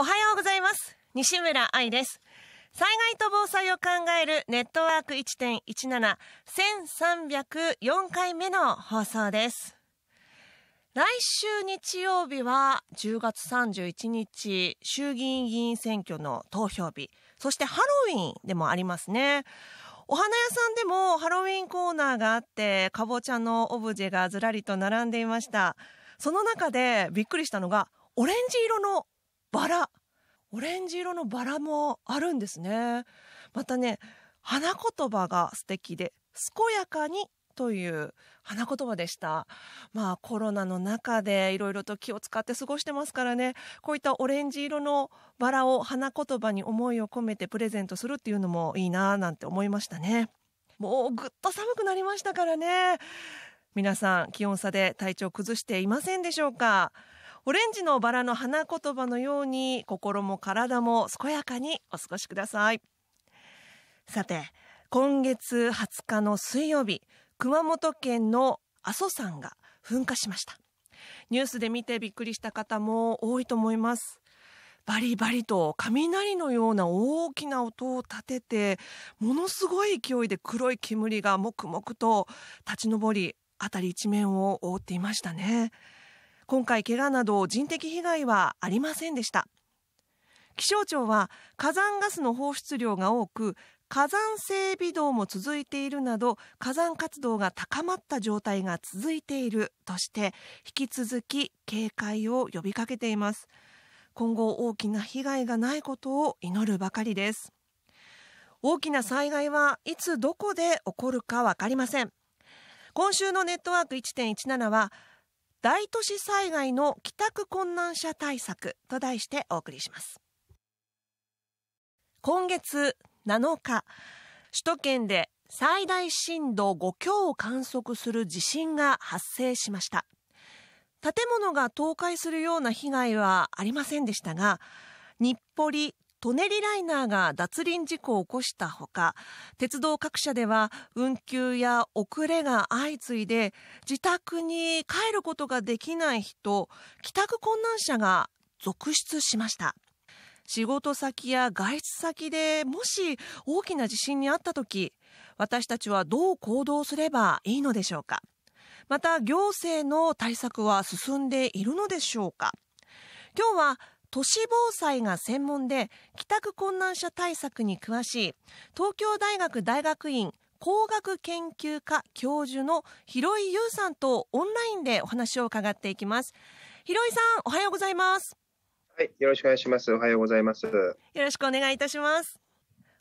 おはようございます西村愛です災害と防災を考えるネットワーク1.17104回目の放送です来週日曜日は10月31日衆議院議員選挙の投票日そしてハロウィンでもありますねお花屋さんでもハロウィンコーナーがあってかぼちゃのオブジェがずらりと並んでいましたその中でびっくりしたのがオレンジ色のバラオレンジ色のバラもあるんですねまたね花言葉が素敵で健やかにという花言葉でした。まあコロナの中でいろいろと気を使って過ごしてますからね、こういったオレンジ色のバラを花言葉に思いを込めてプレゼントするっていうのもいいなぁなんて思いましたね。もうぐっと寒くなりましたからね。皆さん気温差で体調崩していませんでしょうかオレンジのバラの花言葉のように心も体も健やかにお過ごしくださいさて今月20日の水曜日熊本県の阿蘇山が噴火しましたニュースで見てびっくりした方も多いと思いますバリバリと雷のような大きな音を立ててものすごい勢いで黒い煙がもくもくと立ち上り辺り一面を覆っていましたね。今回怪我など人的被害はありませんでした気象庁は火山ガスの放出量が多く火山性微動も続いているなど火山活動が高まった状態が続いているとして引き続き警戒を呼びかけています今後大きな被害がないことを祈るばかりです大きな災害はいつどこで起こるか分かりません今週のネットワーク1.17は大都市災害の帰宅困難者対策と題してお送りします今月7日首都圏で最大震度5強を観測する地震が発生しました建物が倒壊するような被害はありませんでしたが日暮里トネリライナーが脱輪事故を起こしたほか、鉄道各社では運休や遅れが相次いで、自宅に帰ることができない人、帰宅困難者が続出しました。仕事先や外出先でもし大きな地震にあった時私たちはどう行動すればいいのでしょうかまた行政の対策は進んでいるのでしょうか今日は都市防災が専門で帰宅困難者対策に詳しい東京大学大学院工学研究科教授の広井優さんとオンラインでお話を伺っていきます広井さんおはようございますはいよろしくお願いしますおはようございますよろしくお願いいたします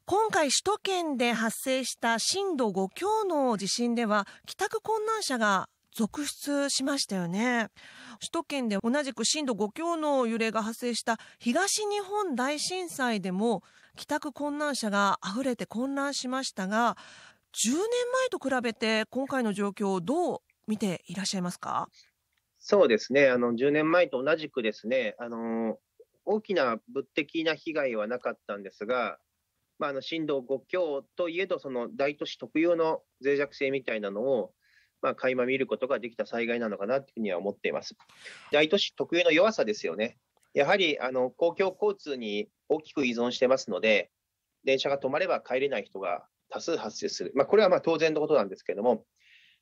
今回首都圏で発生した震度5強の地震では帰宅困難者が続出しましたよね。首都圏で同じく震度5強の揺れが発生した東日本大震災でも帰宅困難者が溢れて混乱しましたが、10年前と比べて今回の状況をどう見ていらっしゃいますかそうですね。あの、10年前と同じくですね、あの、大きな物的な被害はなかったんですが、まあ、あの震度5強といえど、その大都市特有の脆弱性みたいなのをまあ、垣間見ることができた災害なのかなというふうには思っています。大都市特有の弱さですよね。やはりあの公共交通に大きく依存してますので、電車が止まれば帰れない人が多数発生する、まあ、これはまあ当然のことなんですけれども、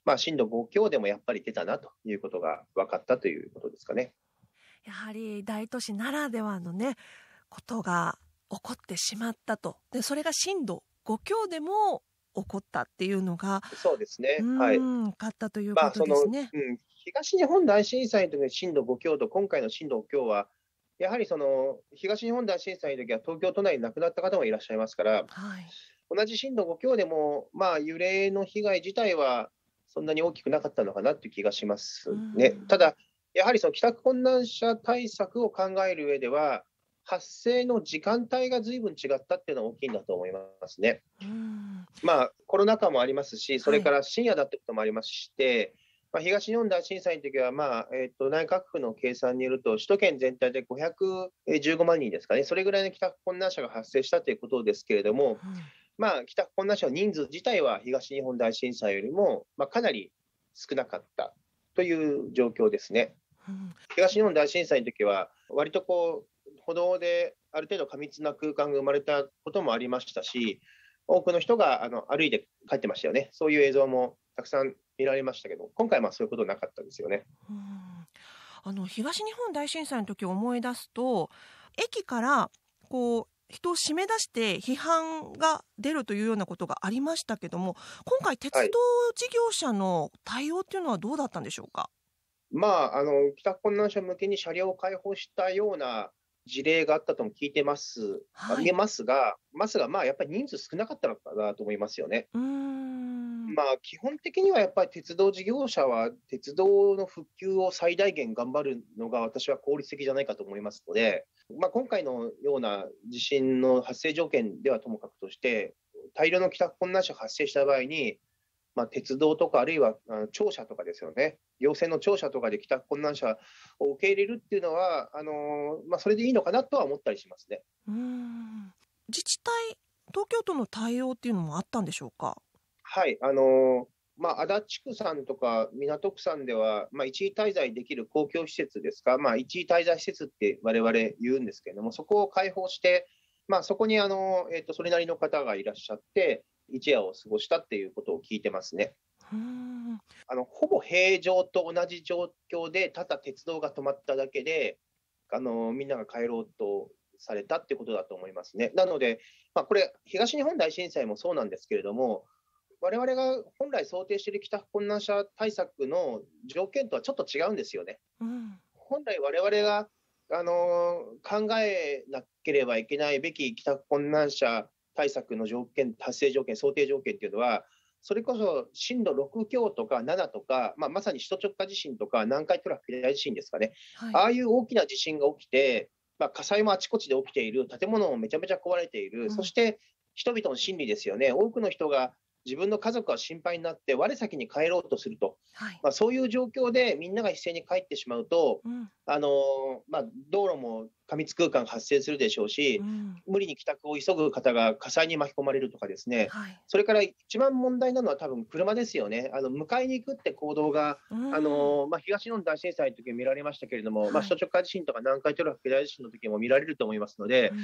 まあ、震度5強でもやっぱり出たなということが分かったということですかね。やはり大都市ならではのねことが起こってしまったとでそれが震度5強でも起こったっていうのが、そうですね、はい、かったということですね、まあ、うん、東日本大震災の時の震度5強と、今回の震度5強は、やはりその東日本大震災の時は東京都内に亡くなった方もいらっしゃいますから、はい、同じ震度5強でも、まあ、揺れの被害自体はそんなに大きくなかったのかなという気がしますね。ただやはりその帰宅困難者対策を考える上では、発生の時間帯が随分違ったっていうのは大きいんだと思いますね。まあ、コロナ禍もありますし、それから深夜だってこともありまして、はい、まあ、東日本大震災の時は、まあえー、と内閣府の計算によると、首都圏全体で515万人ですかね、それぐらいの帰宅困難者が発生したということですけれども、はい、まあ、帰宅困難者の人数自体は東日本大震災よりも、まあ、かなり少なかったという状況ですね。東日本大震災の時は割とこう歩道である程度過密な空間が生まれたこともありましたし、多くの人があの歩いて帰ってましたよね、そういう映像もたくさん見られましたけど、今回はそういうことなかったですよね。あの東日本大震災の時を思い出すと、駅からこう人を締め出して批判が出るというようなことがありましたけども、今回、鉄道事業者の対応というのはどうだったんでしょうか。はい、まあ、あの帰宅困難者向けに車両を開放したような事例があったとも聞いてます、はい、あげますが、ますが、まあ、やっぱり人数少なかったのかなと思いますよね。まあ、基本的にはやっぱり鉄道事業者は、鉄道の復旧を最大限頑張るのが、私は効率的じゃないかと思いますので、まあ、今回のような地震の発生条件ではともかくとして、大量の帰宅困難者が発生した場合に、まあ、鉄道とか、あるいは庁舎とかですよね、行政の庁舎とかで帰宅困難者を受け入れるっていうのは、あのまあ、それでいいのかなとは思ったりしますねうん自治体、東京都の対応っていうのもあったんでしょうか。はいあのまあ、足立区さんとか港区さんでは、まあ、一時滞在できる公共施設ですか、まあ、一時滞在施設って我々言うんですけれども、そこを開放して、まあ、そこにあの、えー、とそれなりの方がいらっしゃって、一夜を過ごしたっていうことを聞いてますね。あのほぼ平常と同じ状況で、ただ鉄道が止まっただけで、あのみんなが帰ろうとされたってことだと思いますね。なので、まあ、これ、東日本大震災もそうなんですけれども、われわれが本来想定している帰宅困難者対策の条件とはちょっと違うんですよね。うん、本来我々があの考えなければいけないべき帰宅困難者対策の条件、達成条件、想定条件っていうのは、それこそ震度6強とか7とか、まあ、まさに首都直下地震とか南海トラフ巨大地震ですかね、はい、ああいう大きな地震が起きて、まあ、火災もあちこちで起きている、建物もめちゃめちゃ壊れている、うん、そして人々の心理ですよね、多くの人が自分の家族は心配になって、我先に帰ろうとすると、はい、まあ、そういう状況でみんなが一斉に帰ってしまうと、うん、あのまあ、道路も過密空間発生するでしょうし、うん、無理に帰宅を急ぐ方が火災に巻き込まれるとかですね、はい、それから一番問題なのは多分車ですよね、あの迎えに行くって行動が、うん、あのまあ、東日本大震災の時も見られましたけれども、はい、まあ、首都直下地震とか南海トラフ巨大地震の時も見られると思いますので、うん、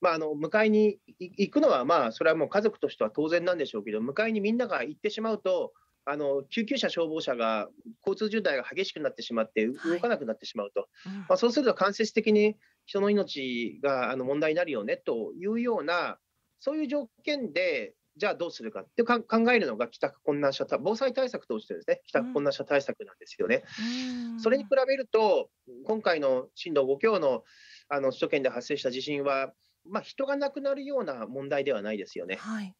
まあ、あの迎えに行くのは、まあ、それはもう家族としては当然なんでしょうけど、迎えにみんなが行ってしまうと、あの救急車、消防車が交通渋滞が激しくなってしまって動かなくなってしまうと、はいうん、まあ、そうすると間接的に人の命があの問題になるよねというような、そういう条件で、じゃあどうするかって考えるのが帰宅困難者対防災対策としてですね帰宅困難者対策なんですよね。うん、それに比べると今回の震度5強のあの首都圏で発生した地震は、まあ、人が亡くなるような問題ではないですよね。はい、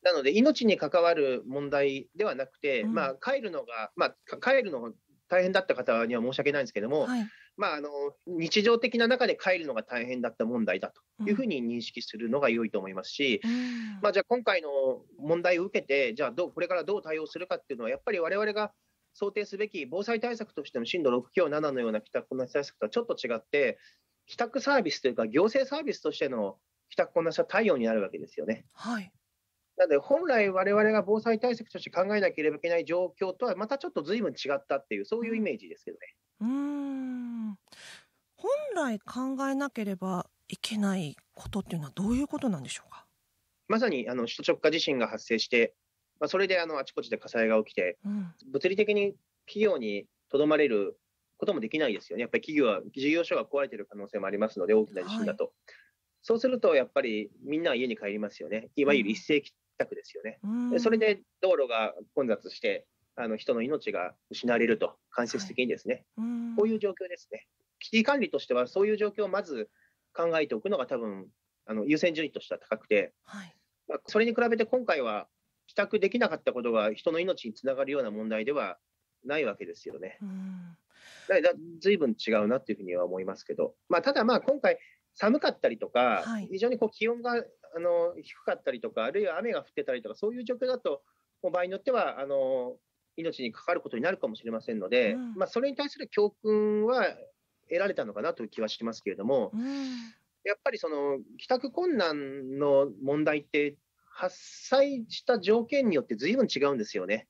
なので命に関わる問題ではなくて、うん、まあ、帰るのが、まあ、帰るの大変だった方には申し訳ないんですけども、はい、まあ、あの日常的な中で帰るのが大変だった問題だというふうに認識するのが良いと思いますし、うん、まあ、じゃあ今回の問題を受けて、じゃあどうこれからどう対応するかっていうのは、やっぱり我々が想定すべき防災対策としての震度6強、7のような帰宅困難者対策とはちょっと違って、帰宅サービスというか、行政サービスとしての帰宅困難者対応になるわけですよね。はいなので、本来我々が防災対策として考えなければいけない状況とはまたちょっとずいぶん違ったっていう、そういうイメージですけどね。うん本来考えなければいけないことっていうのはどういうことなんでしょうかまさにあの首都直下地震が発生して、まあ、それであのあちこちで火災が起きて、うん、物理的に企業にとどまれることもできないですよね、やっぱり企業は、事業所が壊れてる可能性もありますので、大きな地震だと。はい、そうすると、やっぱりみんな家に帰りますよね、いわゆる一斉帰宅ですよね。うん、それで道路が混雑して、あの人の命が失われると、間接的にですね、はい、うこういう状況ですね。危機管理としては、そういう状況をまず考えておくのが、多分あの優先順位としては高くて、はい、まあ、それに比べて今回は、帰宅できなかったことが人の命につながるような問題ではないわけですよね。だだずいぶん違うなというふうには思いますけど、まあ、ただ、今回、寒かったりとか、はい、非常にこう気温があの低かったりとか、あるいは雨が降ってたりとか、そういう状況だと、もう場合によってはあの命にかかることになるかもしれませんので、うん、まあ、それに対する教訓は得られたのかなという気はしますけれども、うん、やっぱりその帰宅困難の問題って発災した条件によって随分違うんですよね。ね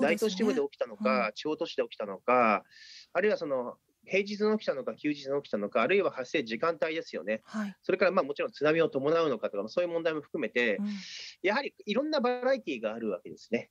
大都市部で起きたのか、地方都市で起きたのか、あるいはその平日の起きたのか、休日の起きたのか、あるいは発生時間帯ですよね、はい、それからまあもちろん津波を伴うのかとか、そういう問題も含めて、うん、やはりいろんなバラエティーがあるわけですね。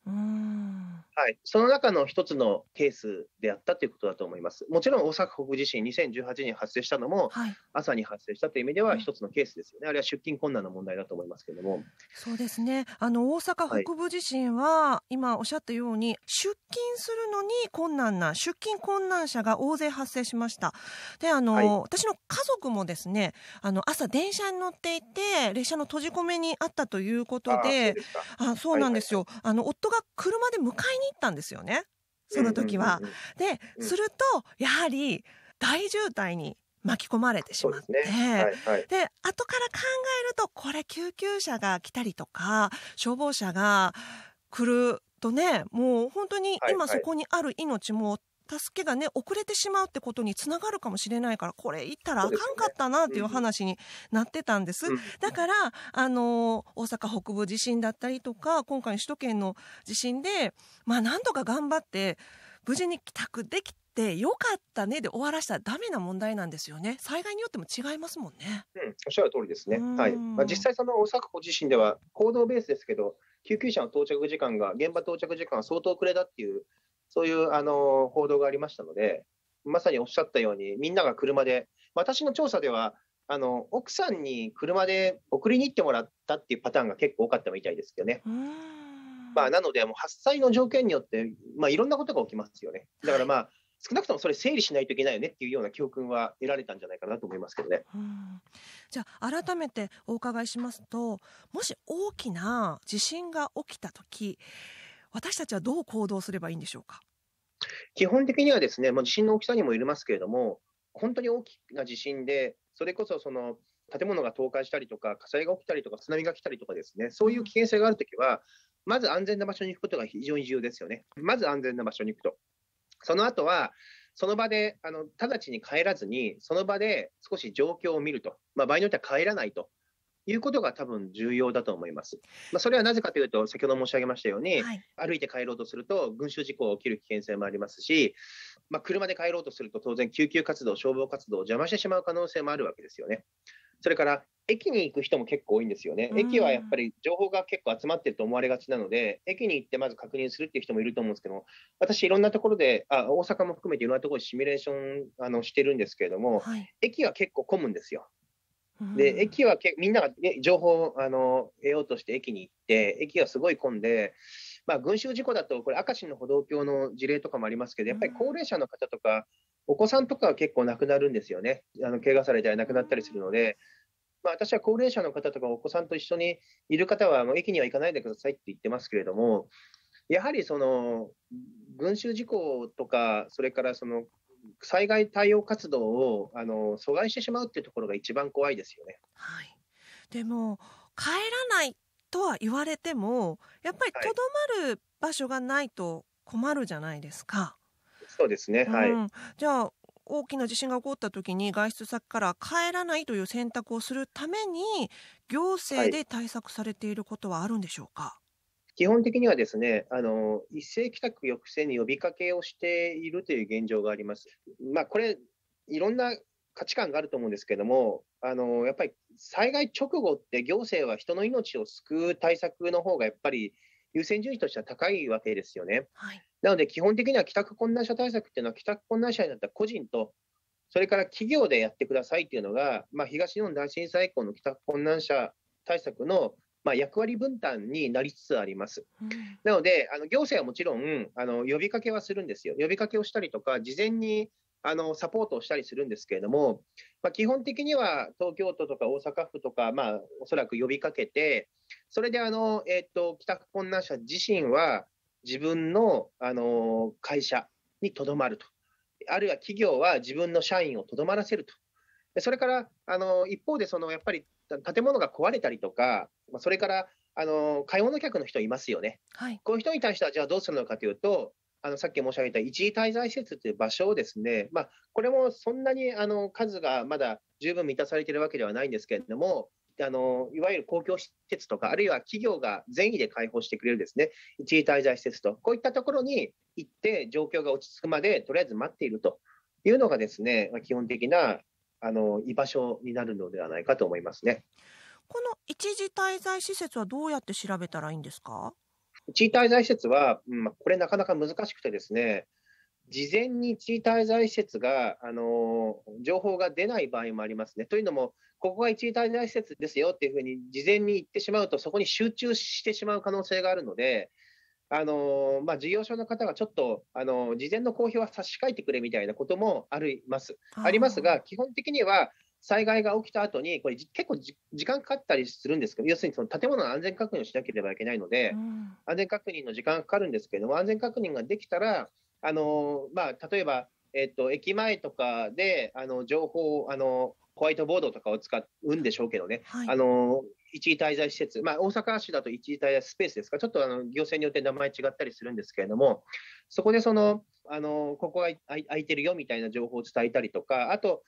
はい、その中の一つのケースであったということだと思います。もちろん大阪北部地震、2018年発生したのも、はい、朝に発生したという意味では、一つのケースですよね、うん、あるいは出勤困難の問題だと思いますけれども。そうですねあの大阪北部地震は、はい、今おっしゃったように、出勤するのに困難な、出勤困難者が大勢発生しました。で、あの、はい、私の家族もですね、あの、朝電車に乗っていて、列車の閉じ込めにあったということで、あそうなんですよ、はいはい、あの、夫が車で迎えに行ったんですよね。その時は。で、すると、やはり、大渋滞に巻き込まれてしまって、で、ねはいはい、後から考えるとこれ救急車が来たりとか消防車が来るとねもう本当に今そこにある命も助けがね遅れてしまうってことにつながるかもしれないからこれ言ったらあかんかったなっていう話になってたんです、ですねうん、だからあの大阪北部地震だったりとか今回の首都圏の地震でまあなんとか頑張って無事に帰宅できてよかったねで終わらせたらダメな問題なんですよね災害によっても違いますもんね、うん、おっしゃる通りですね、はい、まあ、実際その大阪自身では行動ベースですけど救急車の到着時間が現場到着時間は相当遅れだっていうそういうあの報道がありましたので、まさにおっしゃったように、みんなが車で、私の調査では、あの奥さんに車で送りに行ってもらったっていうパターンが結構多かったみたいですけどね。まあ、なので、もう発災の条件によって、まあ、いろんなことが起きますよね。だからまあ、はい少なくともそれ整理しないといけないよねっていうような教訓は得られたんじゃないかなと思いますけどね。じゃあ改めてお伺いしますともし大きな地震が起きた時私たちはどう行動すればいいんでしょうか基本的にはですね、まあ、地震の大きさにもよりますけれども、本当に大きな地震で、それこそその建物が倒壊したりとか、火災が起きたりとか、津波が来たりとかですね、そういう危険性があるときは、まず安全な場所に行くことが非常に重要ですよね。まず安全な場所に行くと。その後は、その場であの直ちに帰らずに、その場で少し状況を見ると、まあ、場合によっては帰らないということが多分重要だと思います。まあ、それはなぜかというと、先ほど申し上げましたように、はい、歩いて帰ろうとすると群衆事故が起きる危険性もありますし、まあ、車で帰ろうとすると当然救急活動、消防活動を邪魔してしまう可能性もあるわけですよね。それから駅に行く人も結構多いんですよね。駅はやっぱり情報が結構集まってると思われがちなので、駅に行ってまず確認するっていう人もいると思うんですけど私、いろんなところであ、大阪も含めていろんなところでシミュレーションあのしてるんですけれども、はい、駅は結構混むんですよ。で、駅はけみんなが情報をあの得ようとして駅に行って、駅がすごい混んで、まあ、群衆事故だと、これ、明石の歩道橋の事例とかもありますけど、やっぱり高齢者の方とか、お子さんとかは結構亡くなるんですよね、あの怪我されたり亡くなったりするので、まあ、私は高齢者の方とかお子さんと一緒にいる方は、もう駅には行かないでくださいって言ってますけれども、やはりその群衆事故とか、それからその災害対応活動をあの阻害してしまうっていうところが一番怖いですよね。はい、でも帰らないとは言われてもやっぱりとどまる場所がないと困るじゃないですか。はい、そうですね、うん、はいじゃあ大きな地震が起こった時に外出先から帰らないという選択をするために行政で対策されていることはあるんでしょうか、はい基本的にはですね、あの一斉帰宅抑制に呼びかけをしているという現状があります。まあ、これ、いろんな価値観があると思うんですけども、あのやっぱり災害直後って行政は人の命を救う対策の方がやっぱり優先順位としては高いわけですよね。はい、なので基本的には帰宅困難者対策っていうのは帰宅困難者になった個人とそれから企業でやってくださいっていうのが、まあ、東日本大震災以降の帰宅困難者対策のまあ、役割分担になりつつあります。なので、あの行政はもちろんあの呼びかけはするんですよ。呼びかけをしたりとか、事前にあのサポートをしたりするんですけれども、まあ、基本的には東京都とか大阪府とか、まあ、おそらく呼びかけて、それであの、えーと、と帰宅困難者自身は自分のあの会社にとどまると、あるいは企業は自分の社員をとどまらせると。それからあの一方でそのやっぱり建物が壊れたりとか、まあ、それからあの買い物客の人いますよね、はい、こういう人に対してはじゃあどうするのかというと、あのさっき申し上げた一時滞在施設という場所をですね、まあ、これもそんなにあの数がまだ十分満たされているわけではないんですけれども、あのいわゆる公共施設とか、あるいは企業が善意で開放してくれるですね一時滞在施設と、こういったところに行って、状況が落ち着くまでとりあえず待っているというのがですね、基本的なあの居場所になるのではないかと思いますね。この一時滞在施設はどうやって調べたらいいんですか一時滞在施設は、うん、これなかなか難しくてですね、事前に一時滞在施設が、あの情報が出ない場合もありますね。というのも、ここが一時滞在施設ですよっていうふうに、事前に言ってしまうと、そこに集中してしまう可能性があるので、あのまあ、事業所の方がちょっと、あの事前の公表は差し替えてくれみたいなこともありますありますが、基本的には災害が起きた後に、これ、結構時間かかったりするんですけど、要するにその建物の安全確認をしなければいけないので、うん、安全確認の時間がかかるんですけれども、安全確認ができたら、あのまあ、例えば、えっと、駅前とかであの情報あのホワイトボードとかを使うんでしょうけどね、はい、あの一時滞在施設、まあ、大阪市だと一時滞在スペースですか、ちょっとあの行政によって名前違ったりするんですけれども、そこでそのあのここが空いてるよみたいな情報を伝えたりとか、あと、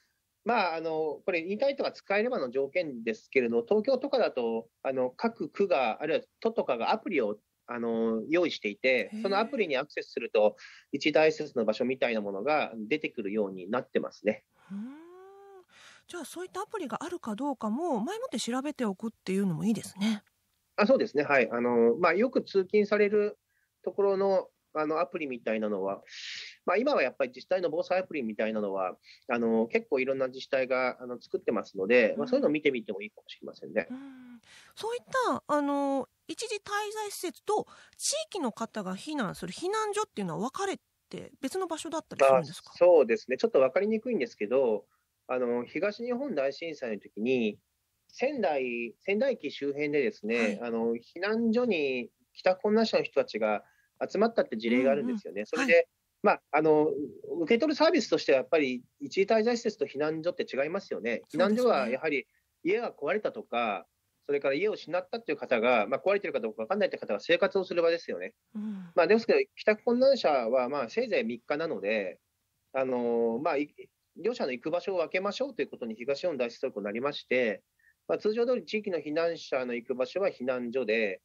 まあ、あのこれ、インターネットが使えればの条件ですけれど、東京とかだと、あの各区が、あるいは都とかがアプリをあの用意していて、そのアプリにアクセスすると、一大施設の場所みたいなものが出てくるようになってますね。じゃあそういったアプリがあるかどうかも前もって調べておくっていうのもいいですね。あそうですね、はいあのまあ、よく通勤されるところのあのアプリみたいなのは、まあ、今はやっぱり自治体の防災アプリみたいなのは、あの結構いろんな自治体があの作ってますので、まあ、そういうのを見てみてもいいかもしれませんね。うん、そういったあの一時滞在施設と地域の方が避難する避難所っていうのは分かれて、別の場所だったりするんですか、そうですね、ちょっと分かりにくいんですけど、あの東日本大震災の時に仙台仙台駅周辺でですね、はい、あの避難所に帰宅困難者の人たちが集まったって事例があるんですよね。うんうん、それで、はい、まあ、あの受け取るサービスとしてはやっぱり一時滞在施設と避難所って違いますよね。避難所はやはり家が壊れたとか、それから家を失ったという方が、まあ、壊れてるかどうか分かんないっいう方が生活をする場ですよね。うん、まあ、ですけど、帰宅困難者はまあせいぜい3日なので、あのー、まあ、両者の行く場所を分けましょうということに東日本大震災となりまして、まあ、通常通り地域の避難者の行く場所は避難所で、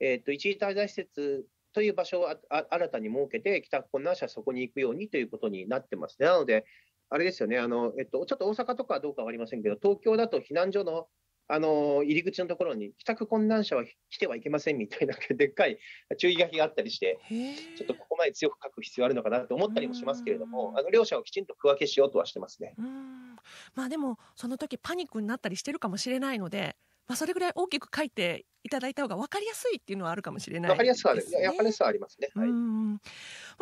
えー、と一時滞在施設という場所を新たに設けて、帰宅困難者はそこに行くようにということになってますなので、あれですよねあの、えっと、ちょっと大阪とかはどうか分かりませんけど、東京だと避難所のあの、入り口のところに、帰宅困難者は来てはいけませんみたいな、でっかい注意書きがあったりして、ちょっとここまで強く書く必要あるのかなと思ったりもしますけれども、あの両者をきちんと区分けしようとはしてますね。まあでも、その時パニックになったりしてるかもしれないので、まあ、それぐらい大きく書いていただいた方が分かりやすいっていうのはあるかもしれない、ね、分かりやすさはありますね。はい、ま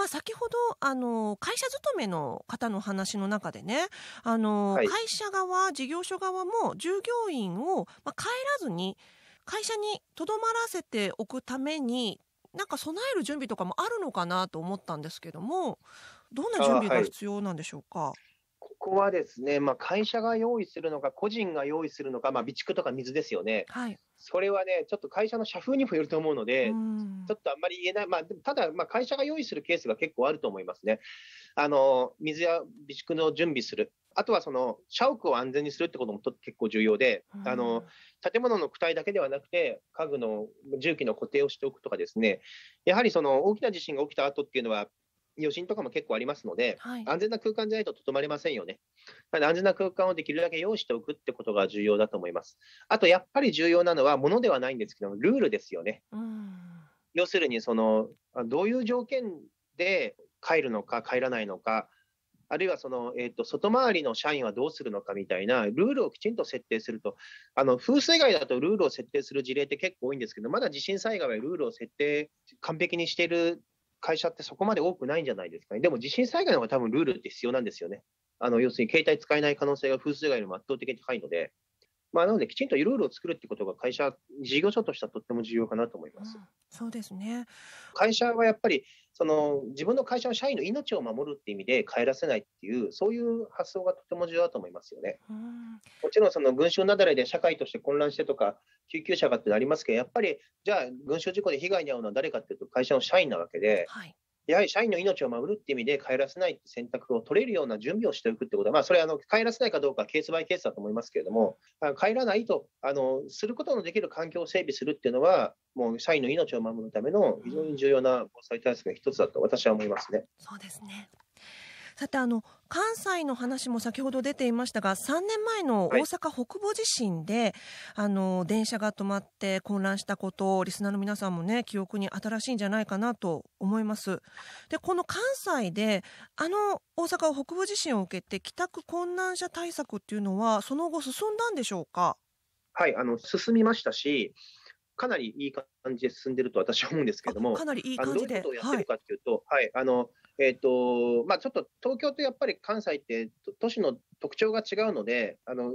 あ、先ほどあの会社勤めの方の話の中でねあの、はい、会社側事業所側も従業員を、まあ、帰らずに会社にとどまらせておくためになんか備える準備とかもあるのかなと思ったんですけどもどんな準備が必要なんでしょうか。こはですね、まあ、会社が用意するのか、個人が用意するのか、まあ、備蓄とか水ですよね、はい、それはね、ちょっと会社の社風にもよると思うので、ちょっとあんまり言えない、まあ、ただ、まあ、会社が用意するケースが結構あると思いますね。あの水や備蓄の準備する、あとはその社屋を安全にするってことも結構重要で、あの建物の躯体だけではなくて、家具の重機の固定をしておくとかですね、やはりその大きな地震が起きた後っていうのは、余震とかも結構ありますので、はい、安全な空間じゃないととどまりませんよね。なので安全な空間をできるだけ用意しておくってことが重要だと思います。あとやっぱり重要なのは、ものではないんですけどルールですよね。うん要するにその、どういう条件で帰るのか、帰らないのか、あるいはその、えーと外回りの社員はどうするのかみたいなルールをきちんと設定すると、あの風水害だとルールを設定する事例って結構多いんですけど、まだ地震災害はルールを設定、完璧にしている会社ってそこまで多くないんじゃないですかね。でも地震災害の方が多分ルールって必要なんですよね。あの要するに携帯使えない可能性が風水害よりも圧倒的に高いので、まあ、なのできちんとルールを作るってことが会社、事業所としてはとっても重要かなと思います。うん、そうですね会社はやっぱりその自分の会社の社員の命を守るっていう意味で帰らせないっていう、そういう発想がとても重要だと思いますよね。もちろんその群衆雪崩で社会として混乱してとか、救急車がってなりますけど、やっぱりじゃあ、群衆事故で被害に遭うのは誰かっていうと、会社の社員なわけで、はい、やはり社員の命を守るっていう意味で、帰らせない選択を取れるような準備をしておくってことは、まあ、それはあの帰らせないかどうかケースバイケースだと思いますけれども、帰らないとあのすることのできる環境を整備するっていうのは、もう社員の命を守るための非常に重要な防災対策の一つだと私は思いますね。そうですねさてあの関西の話も先ほど出ていましたが3年前の大阪北部地震で、はい、あの電車が止まって混乱したことをリスナーの皆さんもね記憶に新しいんじゃないかなと思います。でこの関西であの大阪北部地震を受けて帰宅困難者対策っていうのはその後進んだんでしょうかはいあの進みましたしかなりいい感じで進んでると私は思うんですけども、かなりいい感じでどういうことをやってるかというと、はい、はい、あのえっ、ー、と、まあ、ちょっと東京とやっぱり関西って都市の特徴が違うので、あの、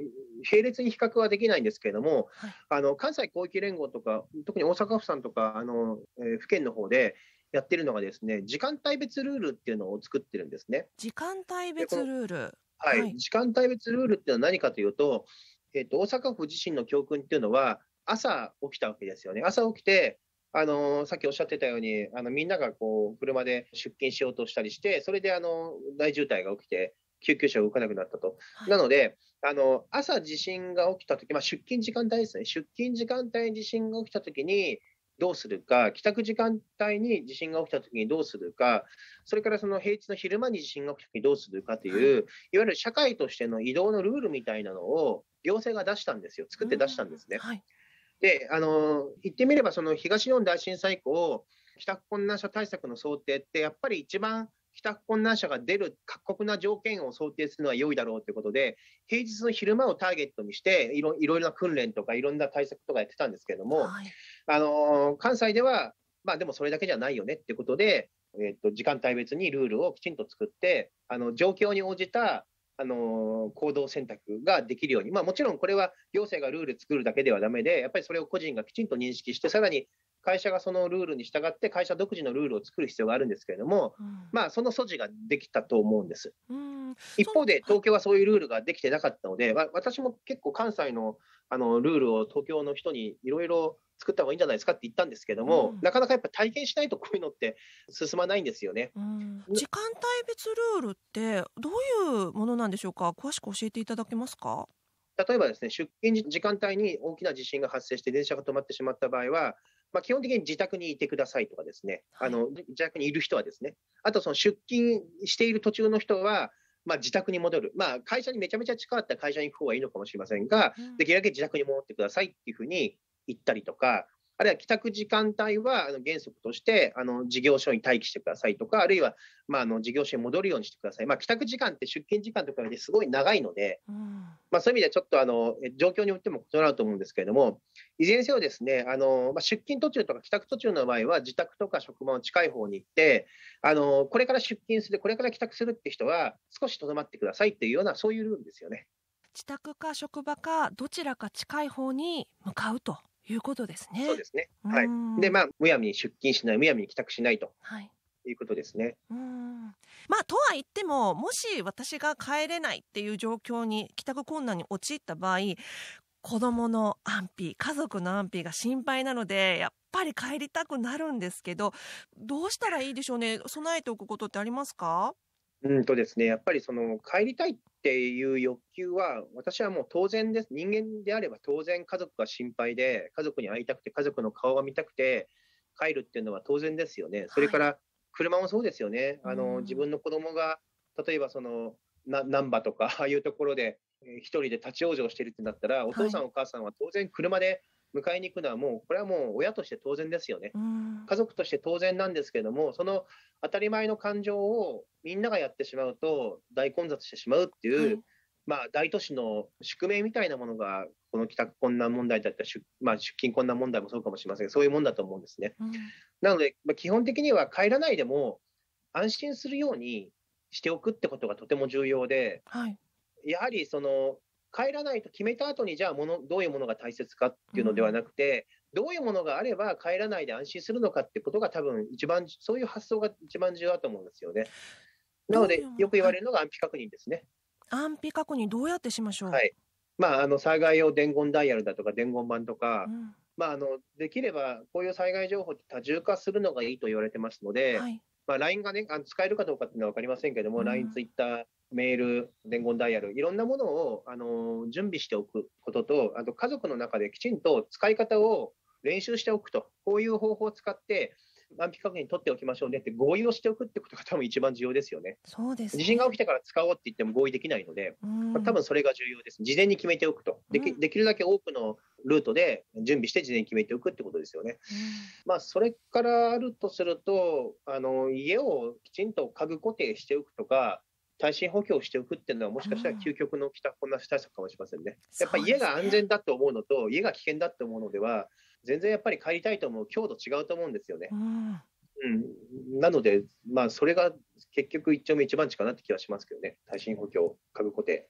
並列に比較はできないんですけれども、はい、あの、関西広域連合とか、特に大阪府さんとか、あの、えー、府県の方で、やってるのがですね、時間帯別ルールっていうのを作ってるんですね。時間帯別ルール。はい、はい、時間帯別ルールっていうのは何かというと、えっ、ー、と、大阪府自身の教訓っていうのは、朝起きたわけですよね。朝起きて、あのさっきおっしゃってたように、あのみんながこう車で出勤しようとしたりして、それであの大渋滞が起きて、救急車が動かなくなったと、はい、なのであの、朝地震が起きたとき、まあ、出勤時間帯ですね、出勤時間帯に地震が起きたときにどうするか、帰宅時間帯に地震が起きたときにどうするか、それからその平日の昼間に地震が起きたときにどうするかという、はい、いわゆる社会としての移動のルールみたいなのを行政が出したんですよ、作って出したんですね。うんはいで、あの、言ってみれば、その東日本大震災以降、帰宅困難者対策の想定って、やっぱり一番帰宅困難者が出る各国な条件を想定するのは良いだろうということで、平日の昼間をターゲットにして、いろいろな訓練とか、いろんな対策とかやってたんですけれども、はい、あの関西では、まあ、でもそれだけじゃないよねっていうことで、えっと時間帯別にルールをきちんと作って、あの状況に応じたあの行動選択ができるように、まあ、もちろんこれは行政がルール作るだけではだめで、やっぱりそれを個人がきちんと認識して、さらに会社がそのルールに従って、会社独自のルールを作る必要があるんですけれども、うん、まあ、その素地ができたと思うんです。うん、一方で、東京はそういうルールができてなかったので、はい、私も結構関西のあのルールを東京の人にいろいろ作った方がいいんじゃないですかって言ったんですけども、うん、なかなかやっぱ体験しないとこういうのって進まないんですよね、うん、時間帯別ルールってどういうものなんでしょうか詳しく教えていただけますか例えばですね出勤時間帯に大きな地震が発生して電車が止まってしまった場合はまあ、基本的に自宅にいてくださいとかですね、あの自宅にいる人はですね、あとその出勤している途中の人は、まあ、自宅に戻る、まあ、会社にめちゃめちゃ近かったら会社に行く方がいいのかもしれませんが、できるだけ自宅に戻ってくださいっていうふうに、行ったりとか、あるいは帰宅時間帯は原則としてあの事業所に待機してくださいとか、あるいは、まあ、あの事業所に戻るようにしてください、まあ、帰宅時間って出勤時間と比べてすごい長いので、うん、まあ、そういう意味ではちょっとあの状況によっても異なると思うんですけれども、いずれにせよです、ね、あのまあ、出勤途中とか帰宅途中の場合は、自宅とか職場の近い方に行ってあの、これから出勤する、これから帰宅するって人は、少しとどまってくださいっていうような、そういうルールですよね。自宅か職場か、どちらか近い方に向かうと。いうことですね。そうですね。はい。で、まあ、むやみに出勤しない、むやみに帰宅しないと。はい。いうことですね。うん。まあ、とは言っても、もし私が帰れないっていう状況に、帰宅困難に陥った場合。子供の安否、家族の安否が心配なので、やっぱり帰りたくなるんですけど。どうしたらいいでしょうね。備えておくことってありますか。うんとですね、やっぱりその帰りたいっていう欲求は、私はもう当然です、人間であれば当然、家族が心配で、家族に会いたくて、家族の顔が見たくて、帰るっていうのは当然ですよね、それから車もそうですよね、はい、あの自分の子供が例えばその難波とか、ああいうところで、えー、一人で立ち往生してるってなったら、お父さん、お母さんは当然、車で迎えに行くのはもうこれはもう親として当然ですよね、家族として当然なんですけれどもその当たり前の感情をみんながやってしまうと大混雑してしまうっていう、はい、まあ、大都市の宿命みたいなものがこの帰宅困難問題だったり出,、まあ、出勤困難問題もそうかもしれませんがそういうもんだと思うんですね。なので、まあ、基本的には帰らないでも安心するようにしておくってことがとても重要で、はい、やはりその帰らないと決めた後に、じゃあもの、どういうものが大切かっていうのではなくて、うん、どういうものがあれば帰らないで安心するのかってことが、多分一番、そういう発想が一番重要だと思うんですよね。なので、よく言われるのが安否確認ですね。安否確認、どうやってしましょう、はい、まあ、あの災害用伝言ダイヤルだとか、伝言板とか、うん、まあ、あのできればこういう災害情報って多重化するのがいいと言われてますので、はい、まあ、LINE がね、あの使えるかどうかっていうのは分かりませんけども、うん、LINE、ツイッター、メール、伝言ダイヤル、いろんなものをあの準備しておくことと、あと家族の中できちんと使い方を練習しておくと、こういう方法を使って、安否確認取っておきましょうねって合意をしておくってことが多分一番重要ですよね。そうです、ね、地震が起きてから使おうって言っても合意できないので、まあ、多分それが重要です。事前に決めておくと。できできるだけ多くのルートで準備して事前に決めておくってことですよね。まあ、それからあるとすると、あの、家をきちんと家具固定しておくとか、耐震補強しておくっていうのは、もしかしたら究極の帰宅困難対策かもしれませんね。やっぱり家が安全だと思うのと、家が危険だと思うのでは、全然やっぱり帰りたいと思う強度違うと思うんですよね。うん、なので、まあ、それが結局一丁目一番地かなって気はしますけどね、耐震補強、家具固定、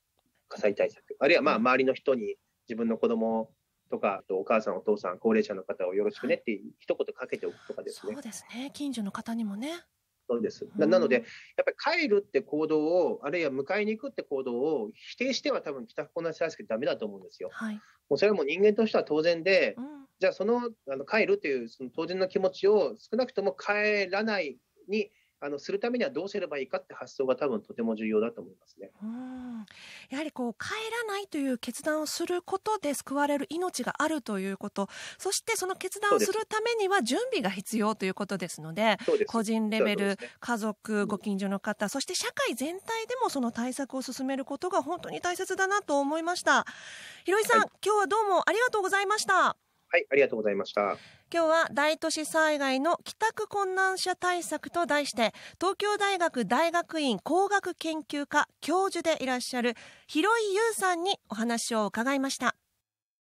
火災対策、あるいはまあ周りの人に自分の子供とか、お母さん、お父さん、高齢者の方をよろしくねって一言かけておくとかですね。そうですね近所の方にもねそうです、なので、やっぱり帰るって行動を、あるいは迎えに行くって行動を否定しては、多分帰宅なし者対策だめだと思うんですよ。はい、もうそれはもう人間としては当然で、うんじゃあそのあの帰るというその当然の気持ちを少なくとも帰らないにあのするためにはどうすればいいかって発想が多分とても重要だと思いますね。うんやはりこう帰らないという決断をすることで救われる命があるということ、そしてその決断をするためには準備が必要ということですので、で個人レベル、ね、家族、ご近所の方、うん、そして社会全体でもその対策を進めることが本当に大切だなと思いました。広井さん、はい、今日はどうもありがとうございました。はい、ありがとうございました。今日は大都市災害の帰宅困難者対策と題して、東京大学大学院工学研究科教授でいらっしゃる広井優さんにお話を伺いました。